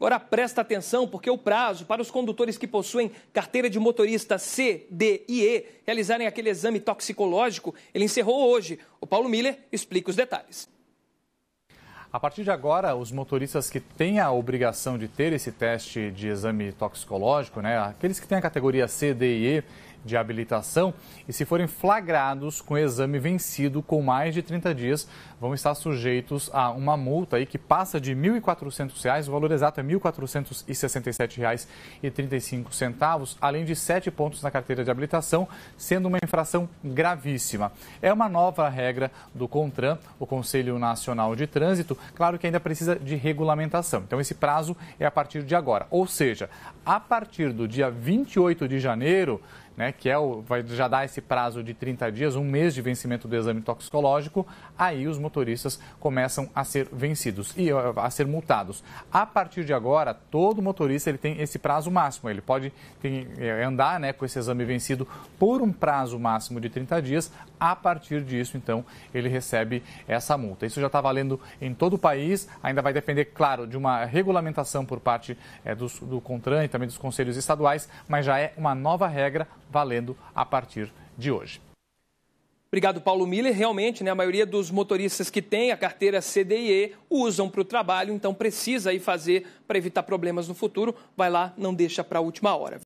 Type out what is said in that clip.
Agora presta atenção, porque o prazo para os condutores que possuem carteira de motorista C, D e E realizarem aquele exame toxicológico, ele encerrou hoje. O Paulo Miller explica os detalhes. A partir de agora, os motoristas que têm a obrigação de ter esse teste de exame toxicológico, né, aqueles que têm a categoria C, D e E, de habilitação e, se forem flagrados com exame vencido com mais de 30 dias, vão estar sujeitos a uma multa aí que passa de R$ 1.400, o valor exato é R$ 1.467,35, além de sete pontos na carteira de habilitação, sendo uma infração gravíssima. É uma nova regra do CONTRAN, o Conselho Nacional de Trânsito, claro que ainda precisa de regulamentação. Então, esse prazo é a partir de agora, ou seja, a partir do dia 28 de janeiro, né, que é o, vai já dar esse prazo de 30 dias, um mês de vencimento do exame toxicológico, aí os motoristas começam a ser vencidos e a ser multados. A partir de agora, todo motorista ele tem esse prazo máximo. Ele pode tem, é, andar né, com esse exame vencido por um prazo máximo de 30 dias. A partir disso, então, ele recebe essa multa. Isso já está valendo em todo o país. Ainda vai depender, claro, de uma regulamentação por parte é, do, do CONTRAN e também dos conselhos estaduais, mas já é uma nova regra valendo a partir de hoje. Obrigado, Paulo Miller. Realmente, né, a maioria dos motoristas que tem a carteira CDIE usam para o trabalho, então precisa aí fazer para evitar problemas no futuro. Vai lá, não deixa para a última hora.